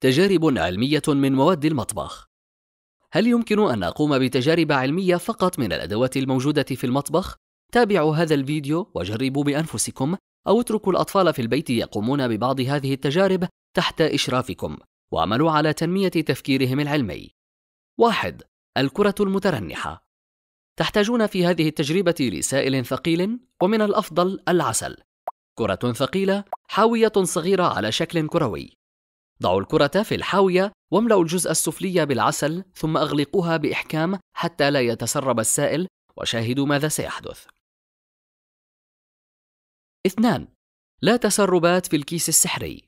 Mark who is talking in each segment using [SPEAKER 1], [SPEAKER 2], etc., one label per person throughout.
[SPEAKER 1] تجارب علمية من مواد المطبخ هل يمكن أن أقوم بتجارب علمية فقط من الأدوات الموجودة في المطبخ؟ تابعوا هذا الفيديو وجربوا بأنفسكم أو اتركوا الأطفال في البيت يقومون ببعض هذه التجارب تحت إشرافكم وعملوا على تنمية تفكيرهم العلمي. واحد الكرة المترنحة تحتاجون في هذه التجربة لسائل ثقيل ومن الأفضل العسل كرة ثقيلة حاوية صغيرة على شكل كروي ضعوا الكرة في الحاوية واملأوا الجزء السفلي بالعسل ثم أغلقوها بإحكام حتى لا يتسرب السائل وشاهدوا ماذا سيحدث. اثنان لا تسربات في الكيس السحري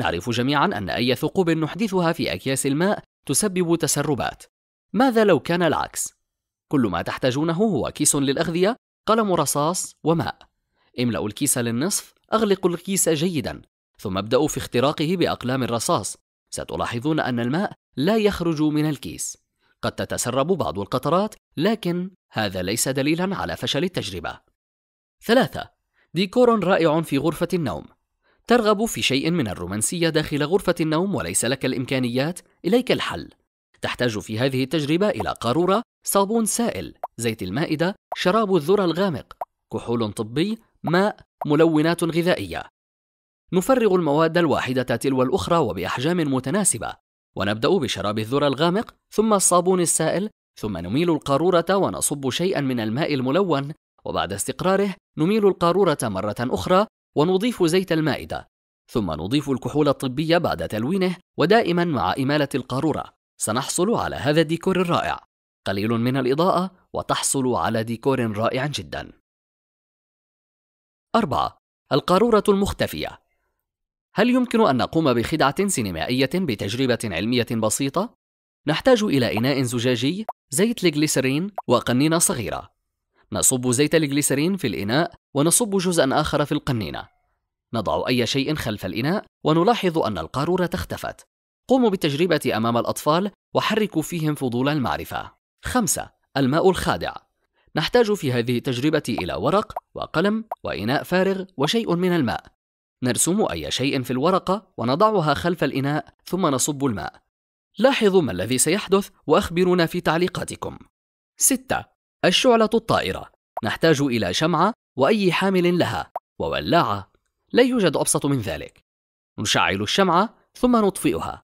[SPEAKER 1] نعرف جميعا أن أي ثقوب نحدثها في أكياس الماء تسبب تسربات ماذا لو كان العكس؟ كل ما تحتاجونه هو كيس للأغذية قلم رصاص وماء املأوا الكيس للنصف أغلقوا الكيس جيدا ثم ابدأوا في اختراقه بأقلام الرصاص ستلاحظون أن الماء لا يخرج من الكيس قد تتسرب بعض القطرات لكن هذا ليس دليلا على فشل التجربة ثلاثة ديكور رائع في غرفة النوم ترغب في شيء من الرومانسية داخل غرفة النوم وليس لك الإمكانيات إليك الحل تحتاج في هذه التجربة إلى قارورة صابون سائل زيت المائدة شراب الذرة الغامق كحول طبي ماء ملونات غذائية نفرغ المواد الواحدة تلو الأخرى وبأحجام متناسبة ونبدأ بشراب الذرة الغامق ثم الصابون السائل ثم نميل القارورة ونصب شيئا من الماء الملون وبعد استقراره نميل القارورة مرة أخرى ونضيف زيت المائدة ثم نضيف الكحول الطبي بعد تلوينه ودائما مع إمالة القارورة سنحصل على هذا الديكور الرائع قليل من الإضاءة وتحصل على ديكور رائع جدا 4. القارورة المختفية هل يمكن أن نقوم بخدعة سينمائية بتجربة علمية بسيطة؟ نحتاج إلى إناء زجاجي، زيت الجليسرين وقنينة صغيرة. نصب زيت الجليسرين في الإناء ونصب جزءا آخر في القنينة. نضع أي شيء خلف الإناء ونلاحظ أن القارورة اختفت. قوموا بالتجربة أمام الأطفال وحركوا فيهم فضول المعرفة. 5. الماء الخادع نحتاج في هذه التجربة إلى ورق وقلم وإناء فارغ وشيء من الماء نرسم أي شيء في الورقة ونضعها خلف الإناء ثم نصب الماء. لاحظوا ما الذي سيحدث وأخبرونا في تعليقاتكم. 6. الشعلة الطائرة نحتاج إلى شمعة وأي حامل لها وولاعة لا يوجد أبسط من ذلك. نشعل الشمعة ثم نطفئها.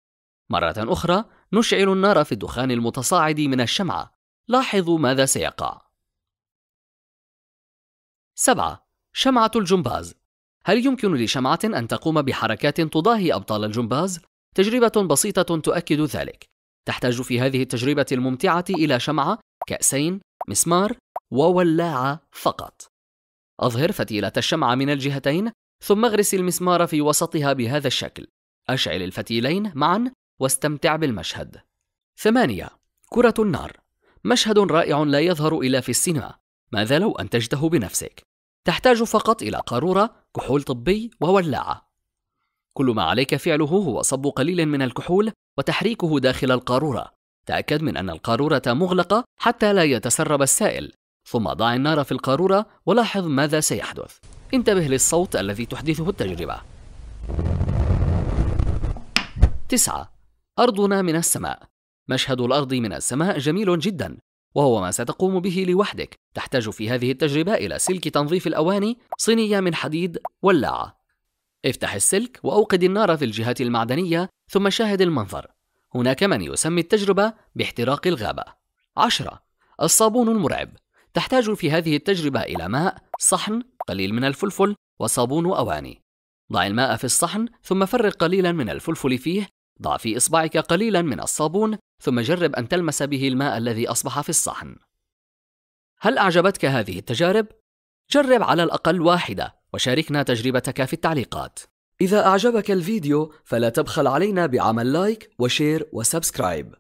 [SPEAKER 1] مرة أخرى نشعل النار في الدخان المتصاعد من الشمعة. لاحظوا ماذا سيقع. 7. شمعة الجمباز هل يمكن لشمعة أن تقوم بحركات تضاهي أبطال الجمباز؟ تجربة بسيطة تؤكد ذلك. تحتاج في هذه التجربة الممتعة إلى شمعة، كأسين، مسمار، وولاعة فقط. أظهر فتيلة الشمعة من الجهتين، ثم اغرس المسمار في وسطها بهذا الشكل. أشعل الفتيلين معًا واستمتع بالمشهد. ثمانية كرة النار مشهد رائع لا يظهر إلا في السينما. ماذا لو أنتجته بنفسك؟ تحتاج فقط إلى قارورة كحول طبي وولاعة. كل ما عليك فعله هو صب قليل من الكحول وتحريكه داخل القارورة. تأكد من أن القارورة مغلقة حتى لا يتسرب السائل، ثم ضع النار في القارورة ولاحظ ماذا سيحدث. انتبه للصوت الذي تحدثه التجربة. 9. أرضنا من السماء مشهد الأرض من السماء جميل جدا وهو ما ستقوم به لوحدك تحتاج في هذه التجربة إلى سلك تنظيف الأواني صينية من حديد ولاعة افتح السلك وأوقد النار في الجهات المعدنية ثم شاهد المنظر هناك من يسمي التجربة باحتراق الغابة عشرة الصابون المرعب تحتاج في هذه التجربة إلى ماء، صحن، قليل من الفلفل وصابون أواني ضع الماء في الصحن ثم فرق قليلا من الفلفل فيه ضع في إصبعك قليلا من الصابون ثم جرب أن تلمس به الماء الذي أصبح في الصحن هل أعجبتك هذه التجارب؟ جرب على الأقل واحدة وشاركنا تجربتك في التعليقات إذا أعجبك الفيديو فلا تبخل علينا بعمل لايك وشير وسبسكرايب